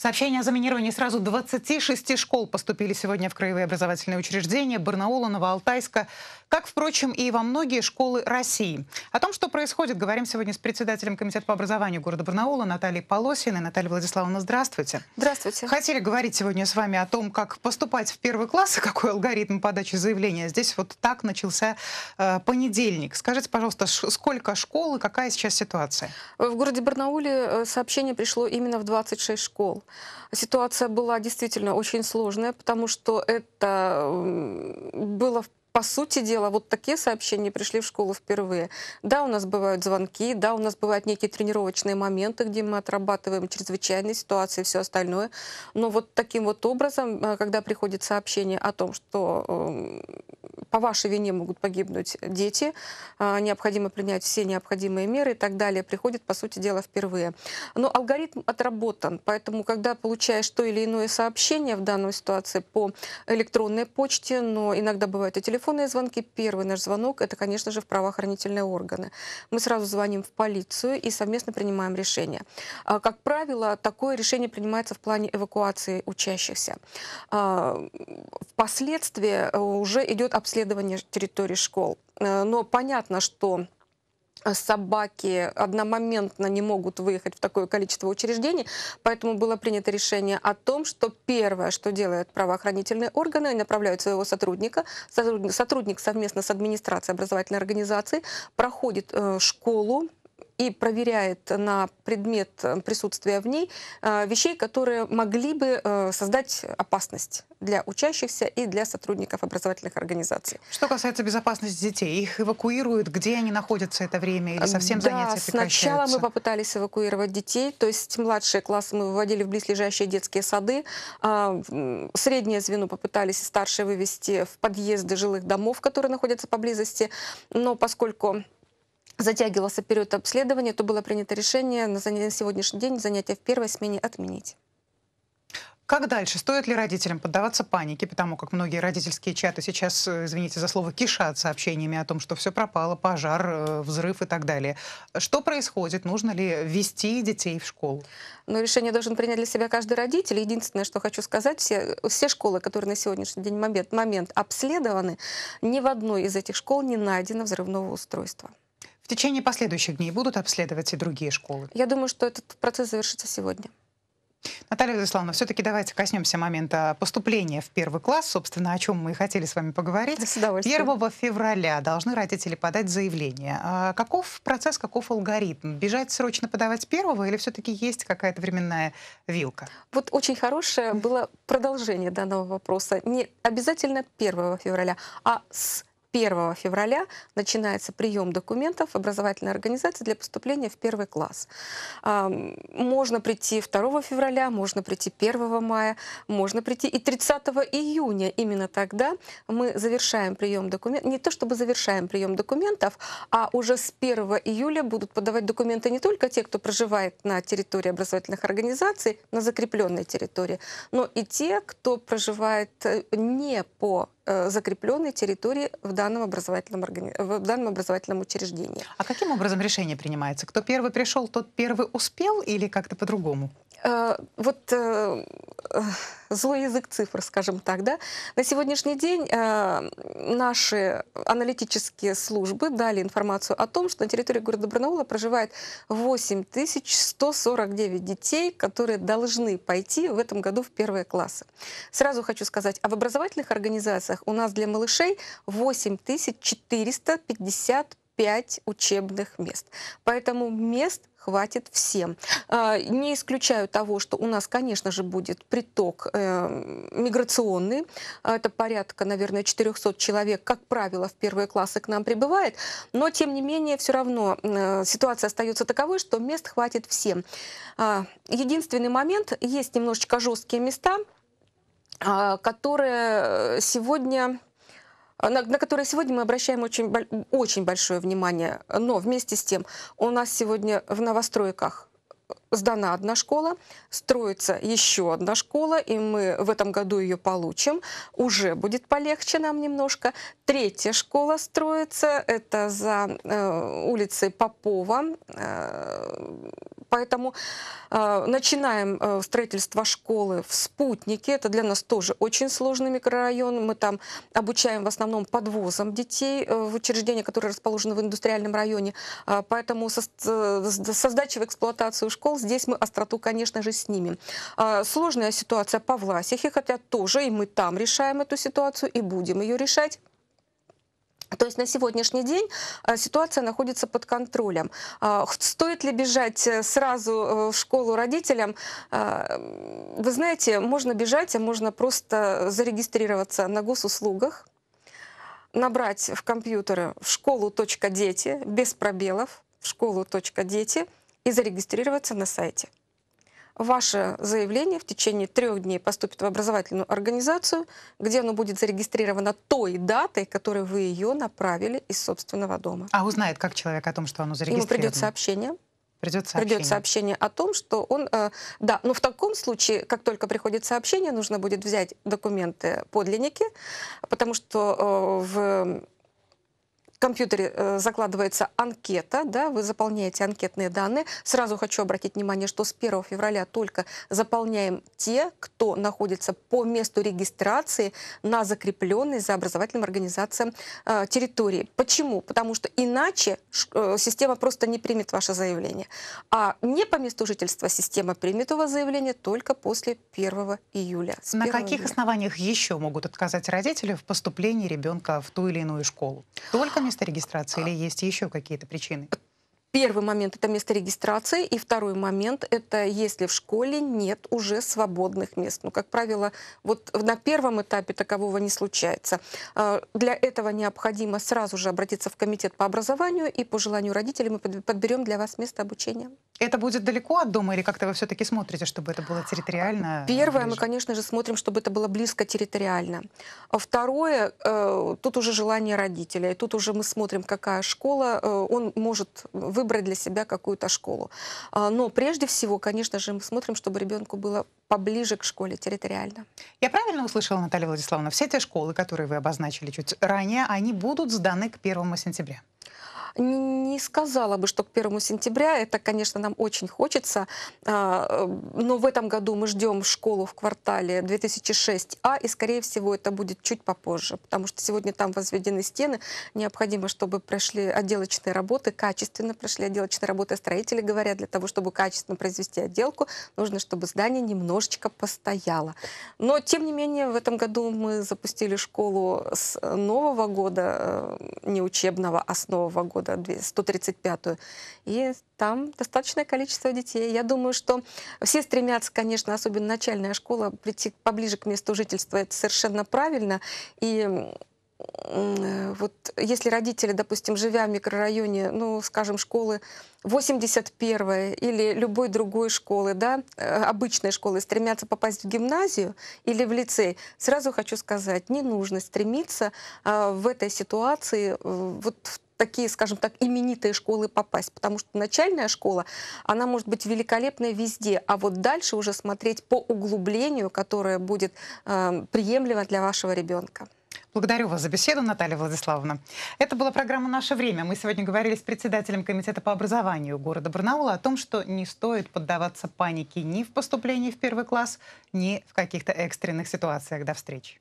Сообщения о заминировании сразу 26 школ поступили сегодня в краевые образовательные учреждения Барнаула, Новоалтайска, как, впрочем, и во многие школы России. О том, что происходит, говорим сегодня с председателем Комитета по образованию города Барнаула Натальей Полосиной. Наталья Владиславовна, здравствуйте. Здравствуйте. Хотели говорить сегодня с вами о том, как поступать в первый класс и какой алгоритм подачи заявления. Здесь вот так начался э, понедельник. Скажите, пожалуйста, сколько школ и какая сейчас ситуация? В городе Барнауле э, сообщение пришло именно в 26 школ. Ситуация была действительно очень сложная, потому что это было в по сути дела, вот такие сообщения пришли в школу впервые. Да, у нас бывают звонки, да, у нас бывают некие тренировочные моменты, где мы отрабатываем чрезвычайные ситуации и все остальное. Но вот таким вот образом, э, когда приходит сообщение о том, что эм, по вашей вине могут погибнуть дети, а, необходимо принять все необходимые меры и так далее, приходит, по сути дела, впервые. Но алгоритм отработан, поэтому, когда получаешь то или иное сообщение в данной ситуации по электронной почте, но иногда бывают и телефонные звонки, первый наш звонок – это, конечно же, в правоохранительные органы. Мы сразу звоним в полицию и совместно принимаем решение. А, как правило, такое решение принимается в плане эвакуации учащихся. А, впоследствии э, уже идет обследование обследование территории школ. Э, но понятно, что э, собаки одномоментно не могут выехать в такое количество учреждений, поэтому было принято решение о том, что первое, что делают правоохранительные органы, они направляют своего сотрудника, сотрудник, совместно с администрацией образовательной организации проходит э, школу, и проверяет на предмет э, присутствия в ней э, вещей, которые могли бы э, создать опасность для учащихся и для сотрудников образовательных организаций. Что касается безопасности детей, их эвакуируют, где они находятся это время или совсем эм, да, занятия прекращаются? сначала мы попытались эвакуировать детей, то есть младшие классы мы выводили в близлежащие детские сады, а, среднее звено попытались и старшие вывести в подъезды жилых домов, которые находятся поблизости, но поскольку затягивался период обследования, то было принято решение на сегодняшний день занятия в первой смене отменить. Как дальше? Стоит ли родителям поддаваться панике, потому как многие родительские чаты сейчас, э, извините за слово, кишат сообщениями о том, что все пропало, пожар, э, взрыв и так далее. Что происходит? Нужно ли вести детей в школу? Но ну, решение должен принять для себя каждый родитель. Единственное, что хочу сказать, все, все школы, которые на сегодняшний день момент, момент обследованы, ни в одной из этих школ не найдено взрывного устройства. В течение последующих дней будут обследовать и другие школы? Я думаю, что этот процесс завершится сегодня. Наталья Владиславовна, все-таки давайте коснемся момента поступления в первый класс, собственно, о чем мы и хотели с вами поговорить. С 1 февраля должны родители подать заявление. А каков процесс, каков алгоритм? Бежать срочно подавать первого или все-таки есть какая-то временная вилка? Вот очень хорошее было продолжение данного вопроса. Не обязательно 1 февраля, а с 1 февраля начинается прием документов образовательной организации для поступления в первый класс. Можно прийти 2 февраля, можно прийти 1 мая, можно прийти и 30 июня. Именно тогда мы завершаем прием документов. Не то чтобы завершаем прием документов, а уже с 1 июля будут подавать документы не только те, кто проживает на территории образовательных организаций, на закрепленной территории, но и те, кто проживает э, не по Э, закрепленной территории в данном, образовательном, органи... в данном образовательном учреждении. А каким образом решение принимается? Кто первый пришел, тот первый успел или как-то по-другому? Э, вот э, Э, злой язык цифр, скажем так. Да? На сегодняшний день э, наши аналитические службы дали информацию о том, что на территории города Барнаула проживает 8149 детей, которые должны пойти в этом году в первые классы. Сразу хочу сказать, а в образовательных организациях у нас для малышей 8455 учебных мест. Поэтому мест хватит всем. А, не исключаю того, что у нас, конечно же, будет приток эм, миграционный. А, это порядка, наверное, 400 человек, как правило, в первые классы к нам прибывает. Но, тем не менее, все равно э, ситуация остается таковой, что мест хватит всем. А, единственный момент, есть немножечко жесткие места, которые э, сегодня а, на, на которые сегодня мы обращаем очень, очень большое внимание. Но вместе с тем у нас сегодня в новостройках э, сдана одна школа, строится еще одна школа, и мы в этом году ее получим. Уже будет полегче нам немножко. Третья школа строится, это за э, улицей Попова, э, Поэтому э, начинаем э, строительство школы в Спутнике. Это для нас тоже очень сложный микрорайон. Мы там обучаем в основном подвозом детей э, в учреждения, которые расположены в индустриальном районе. Э, поэтому со, э, со сдачи в эксплуатацию школ здесь мы остроту, конечно же, снимем. Э, сложная ситуация по Власихе, хотя тоже и мы там решаем эту ситуацию и будем ее решать. То есть на сегодняшний день э, ситуация находится под контролем. А, стоит ли бежать э, сразу э, в школу родителям? А, вы знаете, можно бежать, а можно просто зарегистрироваться на госуслугах, набрать в компьютеры в школу.дети без пробелов, в школу.дети и зарегистрироваться на сайте ваше заявление в течение трех дней поступит в образовательную организацию, где оно будет зарегистрировано той датой, которой вы ее направили из собственного дома. А узнает как человек о том, что оно зарегистрировано? Ему придет сообщение. Придет сообщение. Придет сообщение о том, что он... Э, да, но в таком случае, как только приходит сообщение, нужно будет взять документы подлинники, потому что э, в компьютере э, закладывается анкета, да, вы заполняете анкетные данные. Сразу хочу обратить внимание, что с 1 февраля только заполняем те, кто находится по месту регистрации на закрепленной за образовательным организациям э, территории. Почему? Потому что иначе э, система просто не примет ваше заявление. А не по месту жительства система примет у вас заявление только после 1 июля. С на 1 каких июля. основаниях еще могут отказать родители в поступлении ребенка в ту или иную школу? Только не место регистрации или есть еще какие-то причины? Первый момент – это место регистрации, и второй момент – это если в школе нет уже свободных мест. Ну, как правило, вот на первом этапе такового не случается. А, для этого необходимо сразу же обратиться в комитет по образованию, и по желанию родителей мы подберем для вас место обучения. Это будет далеко от дома или как-то вы все-таки смотрите, чтобы это было территориально? Первое, ближе? мы, конечно же, смотрим, чтобы это было близко территориально. А второе, э, тут уже желание родителя. И тут уже мы смотрим, какая школа. Э, он может выбрать для себя какую-то школу. Э, но прежде всего, конечно же, мы смотрим, чтобы ребенку было поближе к школе территориально. Я правильно услышала, Наталья Владиславовна, все те школы, которые вы обозначили чуть ранее, они будут сданы к 1 сентября? не сказала бы, что к первому сентября, это, конечно, нам очень хочется, а, э, но в этом году мы ждем школу в квартале 2006А, и, скорее всего, это будет чуть попозже, потому что сегодня там возведены стены, необходимо, чтобы прошли отделочные работы, качественно прошли отделочные работы, строители говорят, для того, чтобы качественно произвести отделку, нужно, чтобы здание немножечко постояло. Но, тем не менее, в этом году мы запустили школу с нового года, э, не учебного, а с нового года, года, 135-ю. И там достаточное количество детей. Я думаю, что все стремятся, конечно, особенно начальная школа, прийти поближе к месту жительства. Это совершенно правильно. И э, вот если родители, допустим, живя в микрорайоне, ну, скажем, школы 81 или любой другой школы, да, э, обычной школы, стремятся попасть в гимназию или в лицей, сразу хочу сказать, не нужно стремиться а, в этой ситуации э, вот в такие, скажем так, именитые школы попасть, потому что начальная школа, она может быть великолепной везде, а вот дальше уже смотреть по углублению, которое будет э, приемлемо для вашего ребенка. Благодарю вас за беседу, Наталья Владиславовна. Это была программа «Наше время». Мы сегодня говорили с председателем Комитета по образованию города Барнаула о том, что не стоит поддаваться панике ни в поступлении в первый класс, ни в каких-то экстренных ситуациях. До встречи.